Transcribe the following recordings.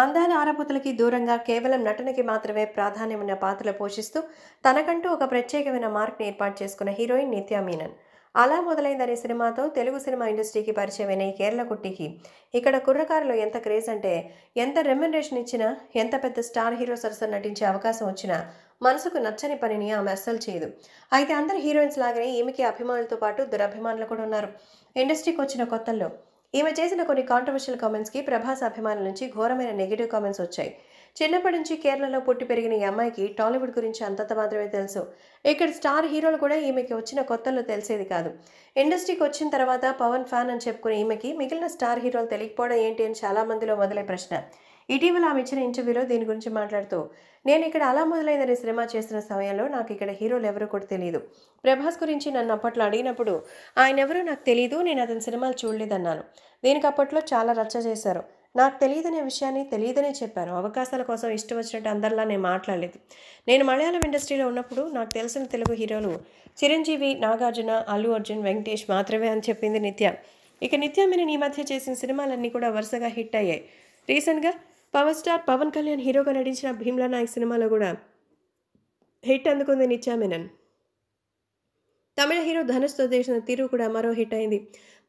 అందాల ఆరపుతులకి దూరంగా కేవలం నటనకి మాత్రమే ప్రాధాన్యమైన పాత్రలు పోషిస్తూ తనకంటూ ఒక ప్రత్యేకమైన మార్క్ని ఏర్పాటు చేసుకున్న హీరోయిన్ నిత్యా మీనన్ అలా మొదలైందనే సినిమాతో తెలుగు సినిమా ఇండస్ట్రీకి పరిచయమైన ఈ కేరళ కుట్టికి ఇక్కడ కుర్రకారులో ఎంత క్రేజ్ అంటే ఎంత రెమ్యునరేషన్ ఇచ్చినా ఎంత పెద్ద స్టార్ హీరో సరసన నటించే అవకాశం వచ్చినా మనసుకు నచ్చని పనిని ఆమె అస్సలు చేయదు అయితే అందరు హీరోయిన్స్ లాగానే ఈమెకి అభిమానులతో పాటు దురభిమానులు కూడా ఉన్నారు ఇండస్ట్రీకి వచ్చిన కొత్తల్లో ఈమె చేసిన కొన్ని కాంట్రవర్షియల్ కామెంట్స్కి ప్రభాస్ అభిమానుల నుంచి ఘోరమైన నెగిటివ్ కామెంట్స్ వచ్చాయి చిన్నప్పటి నుంచి కేరళలో పుట్టి పెరిగిన ఈ అమ్మాయికి టాలీవుడ్ గురించి అంతంత మాత్రమే తెలుసు ఇక్కడ స్టార్ హీరోలు కూడా ఈమెకి వచ్చిన కొత్తలో తెలిసేది కాదు ఇండస్ట్రీకి వచ్చిన తర్వాత పవన్ ఫ్యాన్ అని చెప్పుకునే ఈమెకి మిగిలిన స్టార్ హీరోలు తెలియకపోవడం ఏంటి అని చాలామందిలో మొదలై ప్రశ్న ఇటీవల ఆమె ఇచ్చిన ఇంటర్వ్యూలో దీని గురించి మాట్లాడుతూ నేను ఇక్కడ అలా మొదలైందని సినిమా చేసిన సమయంలో నాకు ఇక్కడ హీరోలు ఎవరో కూడా తెలియదు ప్రభాస్ గురించి నన్ను అప్పట్లో అడిగినప్పుడు ఆయన ఎవరో నాకు తెలియదు నేను అతని సినిమాలు చూడలేదన్నాను దీనికి అప్పట్లో చాలా రచ్చ చేశారు నాకు తెలియదనే విషయాన్ని తెలియదనే చెప్పాను అవకాశాల కోసం ఇష్టం వచ్చినట్టు అందరిలా నేను మాట్లాడలేదు నేను మలయాళం ఇండస్ట్రీలో ఉన్నప్పుడు నాకు తెలిసిన తెలుగు హీరోలు చిరంజీవి నాగార్జున అల్లు అర్జున్ వెంకటేష్ మాత్రమే అని చెప్పింది నిత్య ఇక నిత్య నీ మధ్య చేసిన సినిమాలన్నీ కూడా వరుసగా హిట్ అయ్యాయి రీసెంట్గా పవర్ స్టార్ పవన్ కళ్యాణ్ హీరోగా నటించిన భీమ్లా నాయక్ సినిమాలో కూడా హిట్ అందుకుంది నిత్యా తమిళ హీరో ధనుష్తో చేసిన తీరు కూడా మరో హిట్ అయింది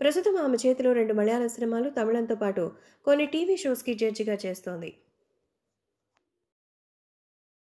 ప్రస్తుతం ఆమె చేతిలో రెండు మలయాళ సినిమాలు తమిళంతో పాటు కొన్ని టీవీ షోస్కి జడ్జిగా చేస్తోంది